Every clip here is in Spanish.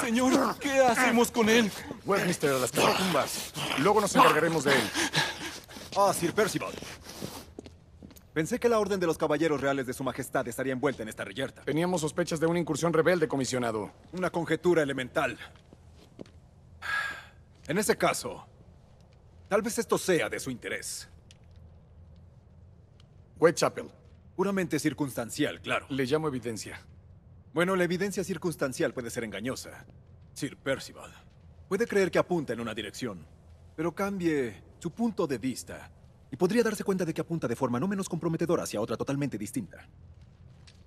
Señor, ¿qué hacemos con él? Westminster a las catacumbas. Luego nos encargaremos de él. Ah, Sir Percival. Pensé que la orden de los caballeros reales de su majestad estaría envuelta en esta reyerta. Teníamos sospechas de una incursión rebelde, comisionado. Una conjetura elemental. En ese caso, tal vez esto sea de su interés. Whitechapel. Puramente circunstancial, claro. Le llamo evidencia. Bueno, la evidencia circunstancial puede ser engañosa. Sir Percival. Puede creer que apunta en una dirección, pero cambie su punto de vista y podría darse cuenta de que apunta de forma no menos comprometedora hacia otra totalmente distinta.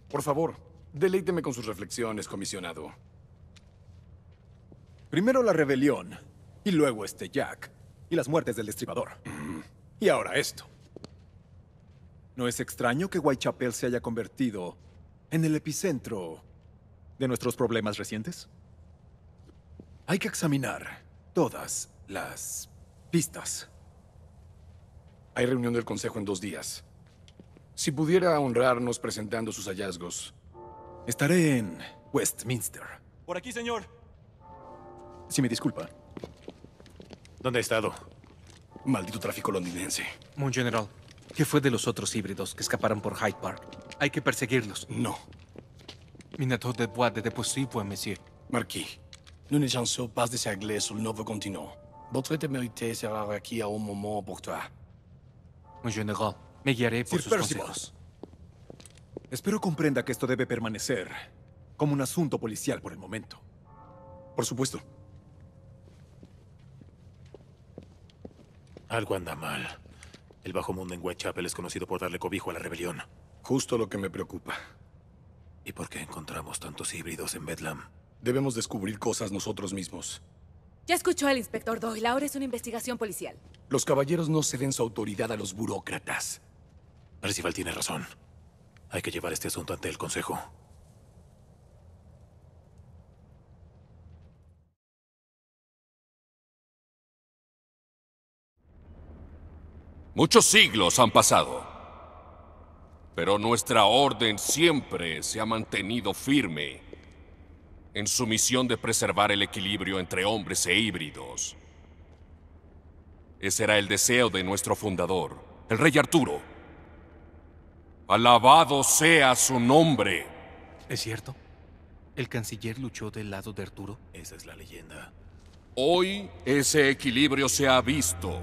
Por favor, deleíteme con sus reflexiones, comisionado. Primero la rebelión, y luego este Jack. Y las muertes del destripador. Mm. Y ahora esto. No es extraño que Whitechapel se haya convertido en el epicentro de nuestros problemas recientes. Hay que examinar todas las pistas. Hay reunión del Consejo en dos días. Si pudiera honrarnos presentando sus hallazgos. Estaré en Westminster. Por aquí, señor. Si me disculpa. ¿Dónde ha estado? Maldito tráfico londinense. Mon General, ¿qué fue de los otros híbridos que escaparon por Hyde Park? Hay que perseguirlos. No. Minato de bois de possible, pues, monsieur. Marquis, no nos pasar pas de s'agler sur le nouveau continent. Votre témérité sera aquí a un moment toi. Mon general, me guiaré por Sir sus Espero comprenda que esto debe permanecer como un asunto policial por el momento. Por supuesto. Algo anda mal. El bajo mundo en Whitechapel es conocido por darle cobijo a la rebelión. Justo lo que me preocupa. ¿Y por qué encontramos tantos híbridos en Bedlam? Debemos descubrir cosas nosotros mismos. Ya escuchó al inspector Doyle. Ahora es una investigación policial. Los caballeros no ceden su autoridad a los burócratas. Percival tiene razón. Hay que llevar este asunto ante el Consejo. Muchos siglos han pasado, pero nuestra orden siempre se ha mantenido firme en su misión de preservar el equilibrio entre hombres e híbridos. Ese era el deseo de nuestro fundador, el rey Arturo. Alabado sea su nombre. ¿Es cierto? ¿El canciller luchó del lado de Arturo? Esa es la leyenda. Hoy ese equilibrio se ha visto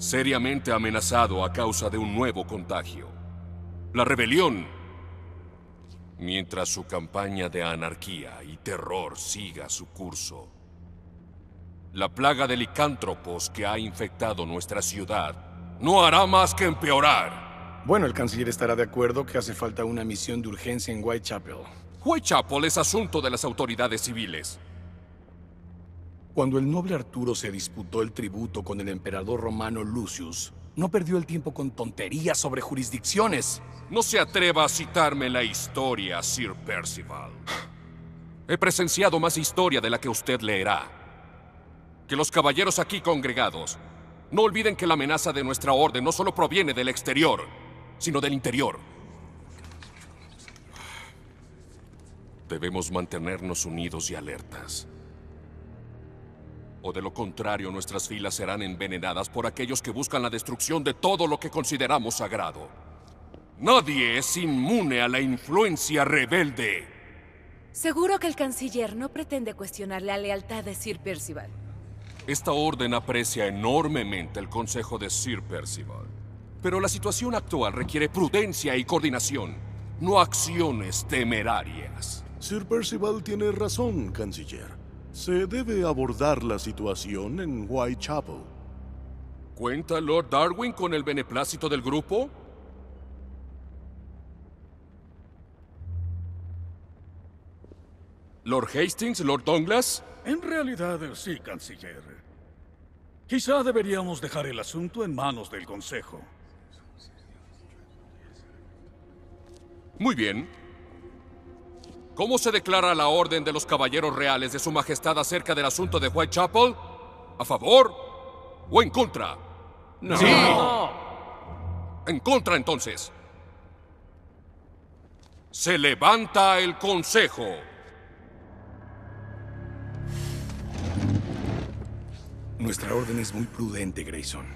seriamente amenazado a causa de un nuevo contagio. La rebelión. Mientras su campaña de anarquía y terror siga su curso, la plaga de licántropos que ha infectado nuestra ciudad no hará más que empeorar. Bueno, el canciller estará de acuerdo que hace falta una misión de urgencia en Whitechapel. Whitechapel es asunto de las autoridades civiles. Cuando el noble Arturo se disputó el tributo con el emperador romano Lucius, no perdió el tiempo con tonterías sobre jurisdicciones. No se atreva a citarme la historia, Sir Percival. He presenciado más historia de la que usted leerá. Que los caballeros aquí congregados no olviden que la amenaza de nuestra orden no solo proviene del exterior, sino del interior. Debemos mantenernos unidos y alertas. O de lo contrario, nuestras filas serán envenenadas por aquellos que buscan la destrucción de todo lo que consideramos sagrado. Nadie es inmune a la influencia rebelde. Seguro que el canciller no pretende cuestionar la lealtad de Sir Percival. Esta orden aprecia enormemente el consejo de Sir Percival. Pero la situación actual requiere prudencia y coordinación, no acciones temerarias. Sir Percival tiene razón, canciller se debe abordar la situación en Whitechapel. ¿Cuenta Lord Darwin con el beneplácito del grupo? ¿Lord Hastings? ¿Lord Douglas? En realidad sí, canciller. Quizá deberíamos dejar el asunto en manos del Consejo. Muy bien. ¿Cómo se declara la orden de los caballeros reales de su majestad acerca del asunto de Whitechapel? ¿A favor o en contra? No. Sí. En contra entonces. Se levanta el consejo. Nuestra orden es muy prudente, Grayson.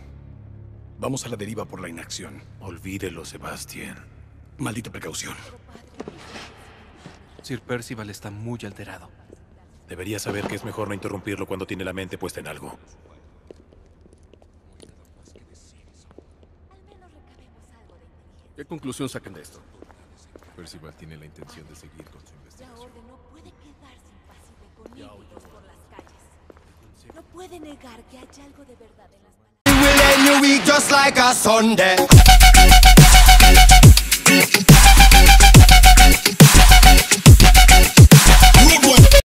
Vamos a la deriva por la inacción. Olvídelo, Sebastián. Maldita precaución. Sir Percival está muy alterado. Debería saber que es mejor no interrumpirlo cuando tiene la mente puesta en algo. ¿Qué conclusión sacan de esto? Percival tiene la intención de seguir con su investigación. La orden no puede quedarse impasible con por las calles. No puede negar que hay algo de verdad en las manos.